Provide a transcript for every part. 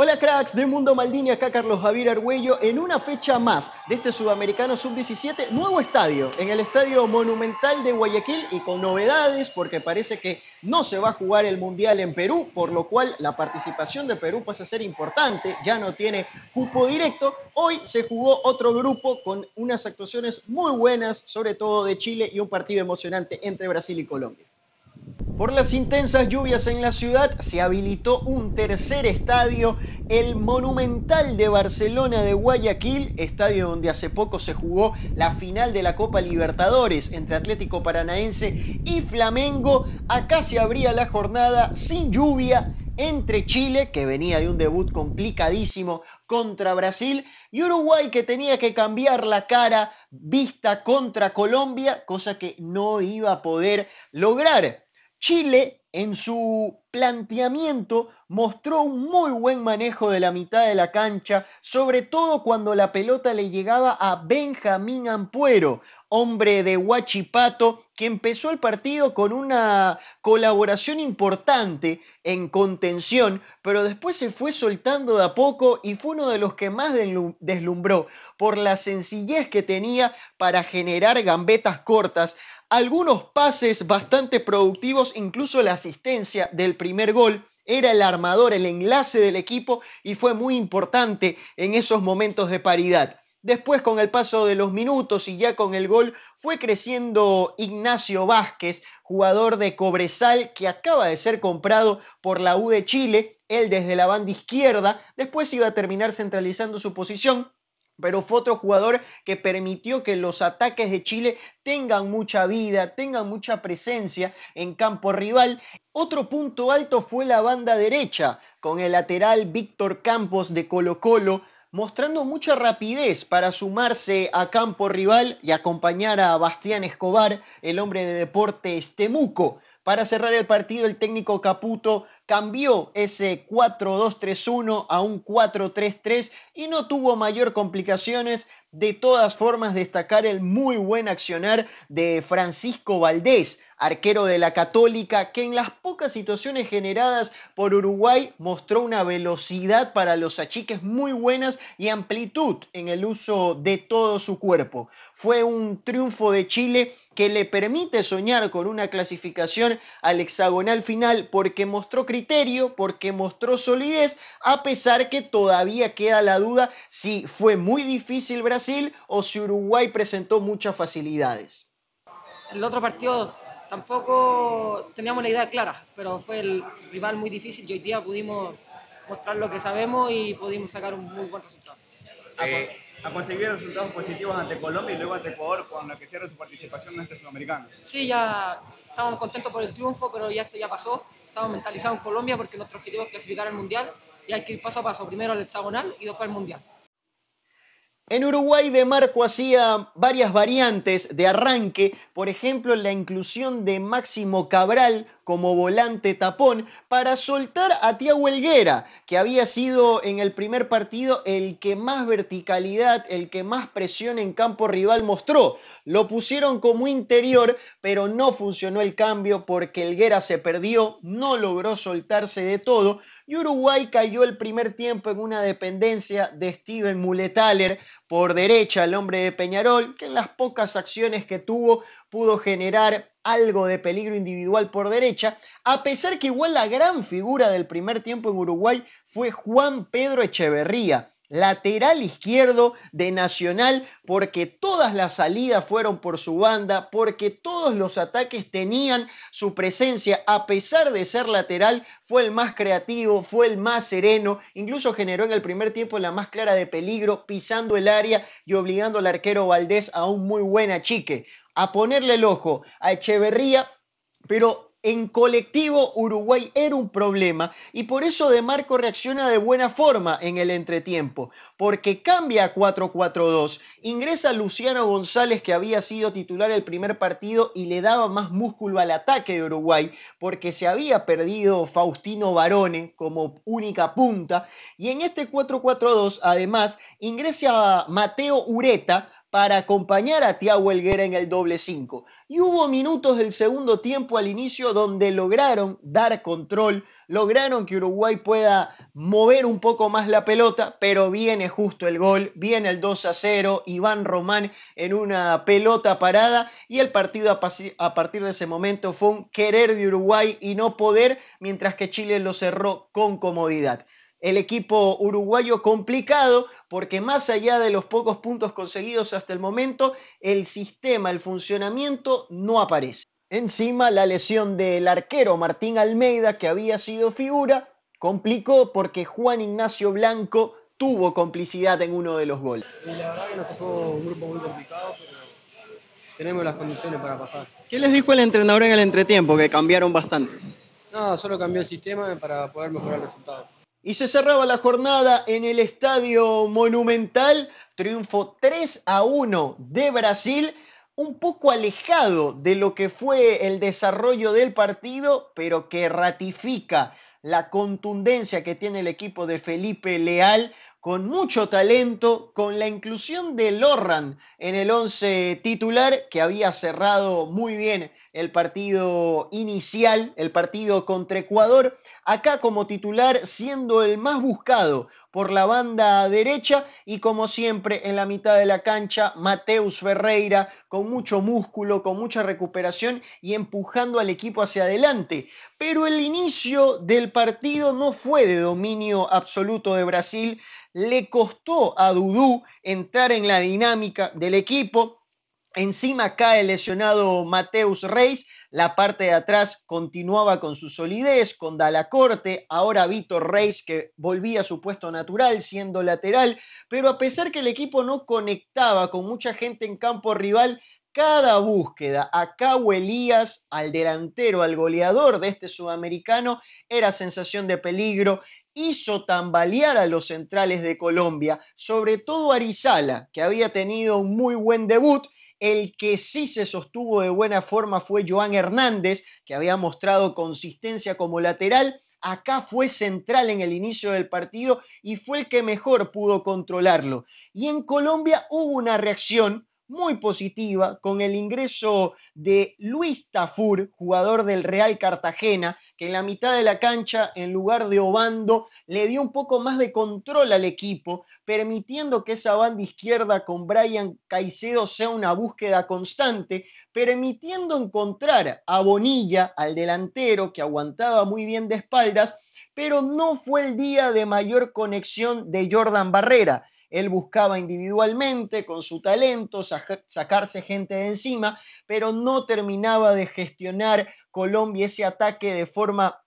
Hola cracks de Mundo Maldini, acá Carlos Javier Arguello, en una fecha más de este Sudamericano Sub-17, nuevo estadio, en el Estadio Monumental de Guayaquil y con novedades porque parece que no se va a jugar el Mundial en Perú, por lo cual la participación de Perú pasa a ser importante, ya no tiene cupo directo. Hoy se jugó otro grupo con unas actuaciones muy buenas, sobre todo de Chile y un partido emocionante entre Brasil y Colombia. Por las intensas lluvias en la ciudad se habilitó un tercer estadio, el Monumental de Barcelona de Guayaquil, estadio donde hace poco se jugó la final de la Copa Libertadores entre Atlético Paranaense y Flamengo. Acá se abría la jornada sin lluvia entre Chile, que venía de un debut complicadísimo contra Brasil, y Uruguay, que tenía que cambiar la cara vista contra Colombia, cosa que no iba a poder lograr. Chile en su planteamiento mostró un muy buen manejo de la mitad de la cancha, sobre todo cuando la pelota le llegaba a Benjamín Ampuero, hombre de Huachipato que empezó el partido con una colaboración importante en contención, pero después se fue soltando de a poco y fue uno de los que más deslumbró por la sencillez que tenía para generar gambetas cortas, algunos pases bastante productivos, incluso la asistencia del primer gol era el armador, el enlace del equipo y fue muy importante en esos momentos de paridad. Después, con el paso de los minutos y ya con el gol, fue creciendo Ignacio Vázquez, jugador de Cobresal que acaba de ser comprado por la U de Chile, él desde la banda izquierda, después iba a terminar centralizando su posición. Pero fue otro jugador que permitió que los ataques de Chile tengan mucha vida, tengan mucha presencia en campo rival. Otro punto alto fue la banda derecha, con el lateral Víctor Campos de Colo Colo, mostrando mucha rapidez para sumarse a campo rival y acompañar a Bastián Escobar, el hombre de deporte Temuco. Para cerrar el partido, el técnico Caputo cambió ese 4-2-3-1 a un 4-3-3 y no tuvo mayor complicaciones. De todas formas, destacar el muy buen accionar de Francisco Valdés arquero de la Católica, que en las pocas situaciones generadas por Uruguay mostró una velocidad para los achiques muy buenas y amplitud en el uso de todo su cuerpo. Fue un triunfo de Chile que le permite soñar con una clasificación al hexagonal final porque mostró criterio, porque mostró solidez, a pesar que todavía queda la duda si fue muy difícil Brasil o si Uruguay presentó muchas facilidades. El otro partido tampoco teníamos la idea clara, pero fue el rival muy difícil y hoy día pudimos mostrar lo que sabemos y pudimos sacar un muy buen resultado. Eh, a, conseguir resultados positivos ante Colombia y luego ante Ecuador con lo que cierra su participación en este sudamericano. Sí, ya estábamos contentos por el triunfo, pero ya esto ya pasó. Estamos mentalizados en Colombia porque nuestro objetivo es clasificar al Mundial y hay que ir paso a paso, primero al hexagonal y después al Mundial. En Uruguay, De Marco hacía varias variantes de arranque, por ejemplo, la inclusión de Máximo Cabral como volante tapón para soltar a Tiago Helguera, que había sido en el primer partido el que más verticalidad, el que más presión en campo rival mostró. Lo pusieron como interior, pero no funcionó el cambio porque Helguera se perdió, no logró soltarse de todo y Uruguay cayó el primer tiempo en una dependencia de Steven Muletaler por derecha, el hombre de Peñarol, que en las pocas acciones que tuvo pudo generar algo de peligro individual por derecha, a pesar que igual la gran figura del primer tiempo en Uruguay fue Juan Pedro Echeverría, lateral izquierdo de Nacional, porque todas las salidas fueron por su banda, porque todos los ataques tenían su presencia, a pesar de ser lateral, fue el más creativo, fue el más sereno, incluso generó en el primer tiempo la más clara de peligro, pisando el área y obligando al arquero Valdés a un muy buen achique a ponerle el ojo a Echeverría, pero en colectivo Uruguay era un problema y por eso De Marco reacciona de buena forma en el entretiempo, porque cambia a 4-4-2, ingresa Luciano González que había sido titular del primer partido y le daba más músculo al ataque de Uruguay, porque se había perdido Faustino Barone como única punta, y en este 4-4-2 además ingresa Mateo Ureta, para acompañar a Tiago Helguera en el doble 5. Y hubo minutos del segundo tiempo al inicio donde lograron dar control, lograron que Uruguay pueda mover un poco más la pelota, pero viene justo el gol, viene el 2 a 0, Iván Román en una pelota parada y el partido a, a partir de ese momento fue un querer de Uruguay y no poder, mientras que Chile lo cerró con comodidad el equipo uruguayo complicado porque más allá de los pocos puntos conseguidos hasta el momento, el sistema, el funcionamiento no aparece. Encima la lesión del arquero Martín Almeida, que había sido figura, complicó porque Juan Ignacio Blanco tuvo complicidad en uno de los goles. la verdad que nos tocó un grupo muy complicado, pero tenemos las condiciones para pasar. ¿Qué les dijo el entrenador en el entretiempo, que cambiaron bastante? No, solo cambió el sistema para poder mejorar el resultado. Y se cerraba la jornada en el Estadio Monumental, triunfo 3 a 1 de Brasil, un poco alejado de lo que fue el desarrollo del partido, pero que ratifica la contundencia que tiene el equipo de Felipe Leal, con mucho talento, con la inclusión de Lorran en el once titular, que había cerrado muy bien el partido inicial, el partido contra Ecuador, acá como titular siendo el más buscado por la banda derecha y como siempre en la mitad de la cancha Mateus Ferreira con mucho músculo, con mucha recuperación y empujando al equipo hacia adelante. Pero el inicio del partido no fue de dominio absoluto de Brasil, le costó a Dudú entrar en la dinámica del equipo, Encima cae lesionado Mateus Reis, la parte de atrás continuaba con su solidez, con Dalacorte, ahora Vitor Reis que volvía a su puesto natural siendo lateral, pero a pesar que el equipo no conectaba con mucha gente en campo rival, cada búsqueda a Cabo Elías, al delantero, al goleador de este sudamericano, era sensación de peligro, hizo tambalear a los centrales de Colombia, sobre todo Arizala, que había tenido un muy buen debut el que sí se sostuvo de buena forma fue Joan Hernández, que había mostrado consistencia como lateral. Acá fue central en el inicio del partido y fue el que mejor pudo controlarlo. Y en Colombia hubo una reacción muy positiva con el ingreso de Luis Tafur, jugador del Real Cartagena, que en la mitad de la cancha, en lugar de Obando, le dio un poco más de control al equipo, permitiendo que esa banda izquierda con Brian Caicedo sea una búsqueda constante, permitiendo encontrar a Bonilla, al delantero, que aguantaba muy bien de espaldas, pero no fue el día de mayor conexión de Jordan Barrera él buscaba individualmente, con su talento, sacarse gente de encima, pero no terminaba de gestionar Colombia ese ataque de forma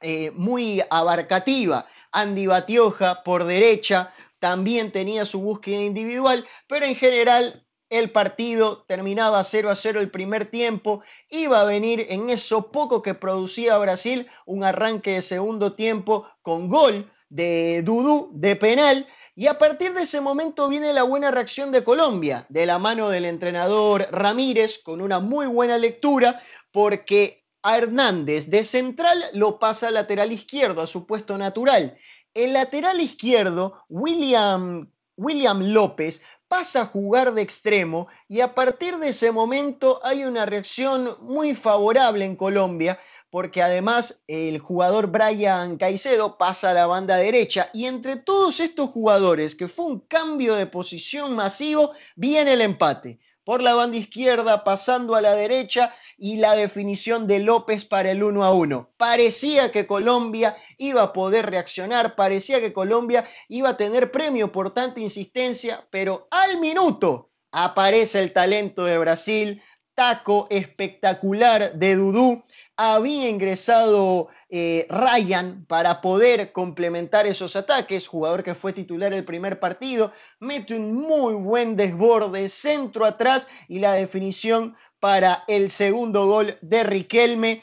eh, muy abarcativa. Andy Batioja por derecha también tenía su búsqueda individual, pero en general el partido terminaba 0 a 0 el primer tiempo, iba a venir en eso poco que producía Brasil un arranque de segundo tiempo con gol de Dudú de penal y a partir de ese momento viene la buena reacción de Colombia, de la mano del entrenador Ramírez, con una muy buena lectura, porque a Hernández de central lo pasa a lateral izquierdo, a su puesto natural. El lateral izquierdo, William, William López, pasa a jugar de extremo y a partir de ese momento hay una reacción muy favorable en Colombia porque además el jugador Brian Caicedo pasa a la banda derecha y entre todos estos jugadores, que fue un cambio de posición masivo, viene el empate. Por la banda izquierda, pasando a la derecha y la definición de López para el 1 a 1. Parecía que Colombia iba a poder reaccionar, parecía que Colombia iba a tener premio por tanta insistencia, pero al minuto aparece el talento de Brasil, taco espectacular de Dudú había ingresado eh, Ryan para poder complementar esos ataques, jugador que fue titular el primer partido, mete un muy buen desborde, centro atrás y la definición para el segundo gol de Riquelme.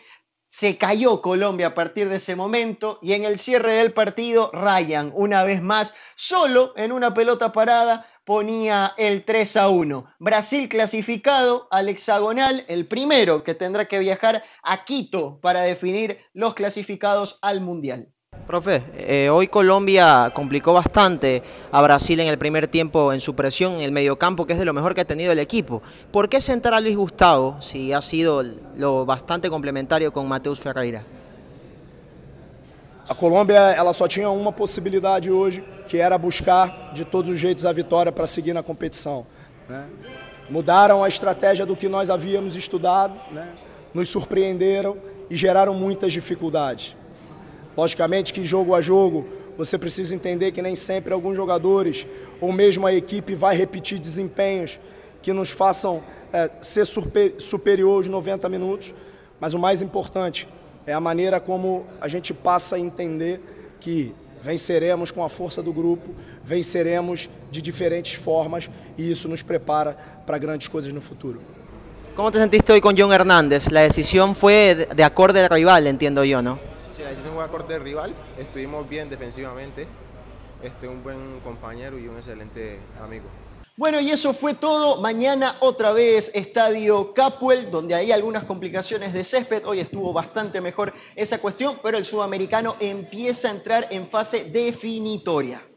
Se cayó Colombia a partir de ese momento y en el cierre del partido Ryan, una vez más, solo en una pelota parada, ponía el 3 a 1. Brasil clasificado al hexagonal, el primero que tendrá que viajar a Quito para definir los clasificados al Mundial. Profe, eh, hoy Colombia complicó bastante a Brasil en el primer tiempo en su presión en el mediocampo, que es de lo mejor que ha tenido el equipo. ¿Por qué sentar a Luis Gustavo si ha sido lo bastante complementario con Mateus Ferreira? A Colômbia ela só tinha uma possibilidade hoje, que era buscar de todos os jeitos a vitória para seguir na competição. Né? Mudaram a estratégia do que nós havíamos estudado, né? nos surpreenderam e geraram muitas dificuldades. Logicamente que jogo a jogo você precisa entender que nem sempre alguns jogadores ou mesmo a equipe vai repetir desempenhos que nos façam é, ser super, superior aos 90 minutos, mas o mais importante é a maneira como a gente passa a entender que venceremos com a força do grupo, venceremos de diferentes formas e isso nos prepara para grandes coisas no futuro. Como te sentiste hoje com John Hernández? A decisão foi de acordo al rival, entendo eu, não? Sí, a decisão foi de acordo al rival. Estivemos bem defensivamente. Este, é um bom companheiro e um excelente amigo. Bueno, y eso fue todo. Mañana otra vez Estadio Capuel, donde hay algunas complicaciones de césped. Hoy estuvo bastante mejor esa cuestión, pero el sudamericano empieza a entrar en fase definitoria.